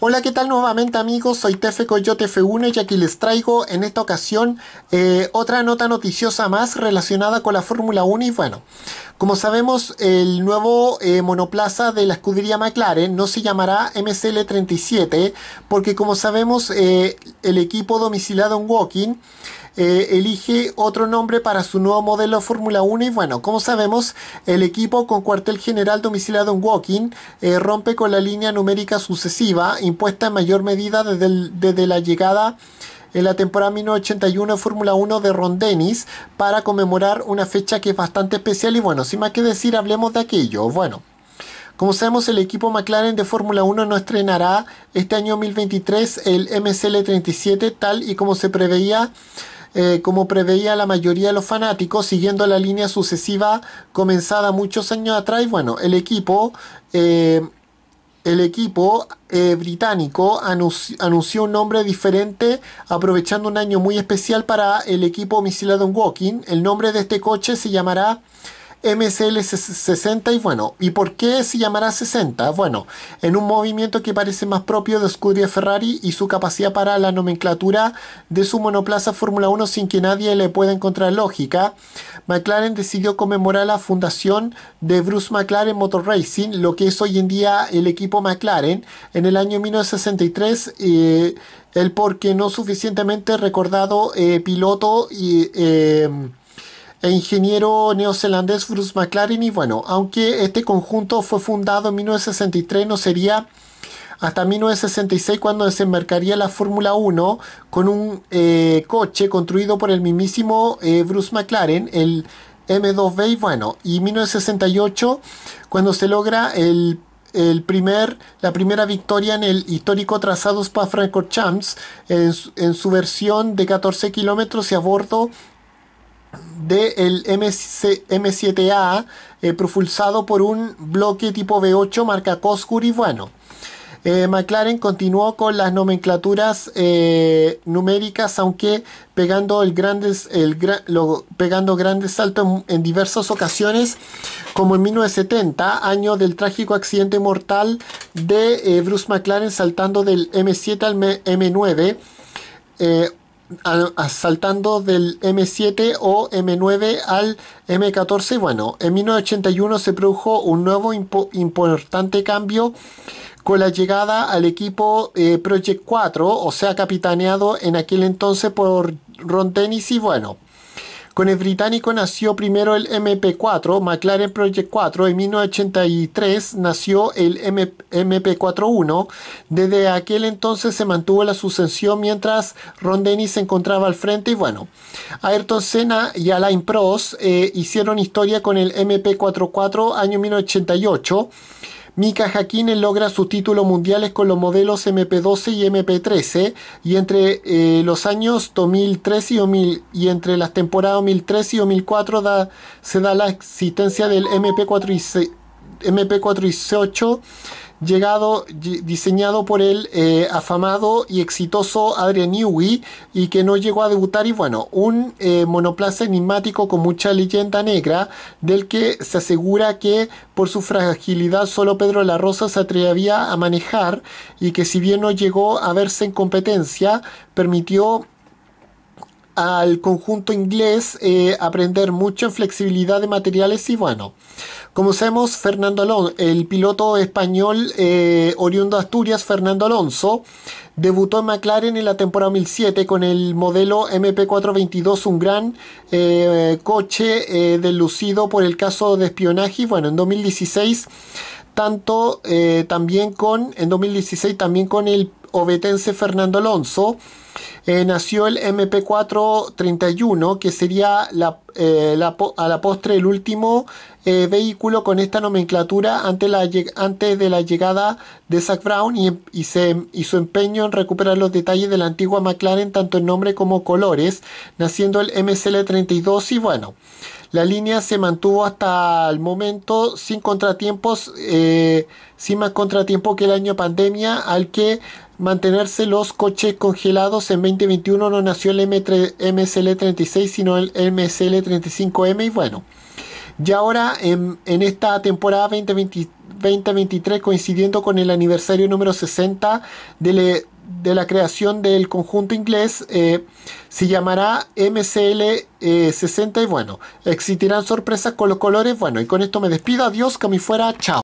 Hola, ¿qué tal nuevamente amigos? Soy Tefe Coyote F1 y aquí les traigo en esta ocasión eh, otra nota noticiosa más relacionada con la Fórmula 1 y bueno, como sabemos el nuevo eh, monoplaza de la escudería McLaren no se llamará MCL37 porque como sabemos eh, el equipo domiciliado en Walking eh, elige otro nombre para su nuevo modelo Fórmula 1 y bueno, como sabemos, el equipo con cuartel general domiciliado en Woking eh, rompe con la línea numérica sucesiva impuesta en mayor medida desde, la llegada en la temporada 1981 de Fórmula 1 de Ron Dennis para conmemorar una fecha que es bastante especial y bueno, sin más que decir, hablemos de aquello. Bueno, como sabemos, el equipo McLaren de Fórmula 1 no estrenará este año 2023 el MCL37 tal y como se preveía eh, como preveía la mayoría de los fanáticos, siguiendo la línea sucesiva comenzada muchos años atrás. bueno, el equipo, eh, el equipo eh, británico anunció, un nombre diferente, aprovechando un año muy especial para el equipo Missile Walking. El nombre de este coche se llamará MCL 60 y bueno, ¿y por qué se llamará 60? Bueno, en un movimiento que parece más propio de Scuderia Ferrari y su capacidad para la nomenclatura de su monoplaza Fórmula 1 sin que nadie le pueda encontrar lógica, McLaren decidió conmemorar la fundación de Bruce McLaren Motor Racing, lo que es hoy en día el equipo McLaren, en el año 1963. Eh, el porque no suficientemente recordado eh, piloto y eh, e ingeniero neozelandés Bruce McLaren. Y bueno, aunque este conjunto fue fundado en 1963, no sería hasta 1966 cuando desembarcaría la Fórmula 1 con un eh, coche construido por el mismísimo eh, Bruce McLaren, el M2B. Y bueno, y 1968 cuando se logra el primer, la primera victoria en el histórico trazado Spa-Francorchamps en, en, su versión de 14 kilómetros y a bordo del M7A eh, propulsado por un bloque tipo b 8 marca Coscur y bueno. Eh, McLaren continuó con las nomenclaturas eh, numéricas, aunque pegando, el grandes, el pegando grandes saltos en, diversas ocasiones, como en 1970, año del trágico accidente mortal de Bruce McLaren saltando del M7 al M 9 saltando del M7 o M9 al M14. Bueno, en 1981 se produjo un nuevo importante cambio con la llegada al equipo eh, Project 4, o sea, capitaneado en aquel entonces por Ron Dennis y bueno. Con el británico nació primero el MP4, McLaren Project 4. En 1983 nació el MP41. Desde aquel entonces se mantuvo la sucesión mientras Ron Dennis se encontraba al frente. Y bueno, Ayrton Senna y Alain Prost eh, hicieron historia con el MP44 año 1988. Mika Hakkinen logra sus títulos mundiales con los modelos MP12 y MP13 y entre eh, los años 2013 y, 2000, y entre las temporadas 2013 y 2004 se da la existencia del MP4 y MP4 y 8 llegado, diseñado por el eh, afamado y exitoso Adrian Newey y que no llegó a debutar y bueno, un eh, monoplaza enigmático con mucha leyenda negra del que se asegura que por su fragilidad solo Pedro La Rosa se atrevía a manejar y que si bien no llegó a verse en competencia, permitió al conjunto inglés eh, aprender mucho en flexibilidad de materiales y bueno, como sabemos, Fernando Alonso, el piloto español eh, oriundo de Asturias, Fernando Alonso, debutó en McLaren en la temporada 2007 con el modelo MP422, un gran eh, coche delucido por el caso de espionaje. Bueno, en 2016 tanto eh, también con, en 2016 también con el obetense Fernando Alonso, eh, nació el MP431, que sería la, eh, a la postre el último vehículo con esta nomenclatura antes, la, antes de la llegada de Zach Brown y, y, su empeño en recuperar los detalles de la antigua McLaren, tanto en nombre como colores, naciendo el MCL32 y bueno. La línea se mantuvo hasta el momento sin contratiempos, eh, sin más contratiempo que el año pandemia, al que mantenerse los coches congelados en 2021 no nació el M3, MSL36, sino el MSL35M y bueno. Y ahora en, esta temporada 2023, coincidiendo con el aniversario número 60 del eh, de la creación del conjunto inglés eh, se llamará MCL60 eh, y bueno, existirán sorpresas con los colores. Bueno, y con esto me despido, adiós, que me fuera, chao.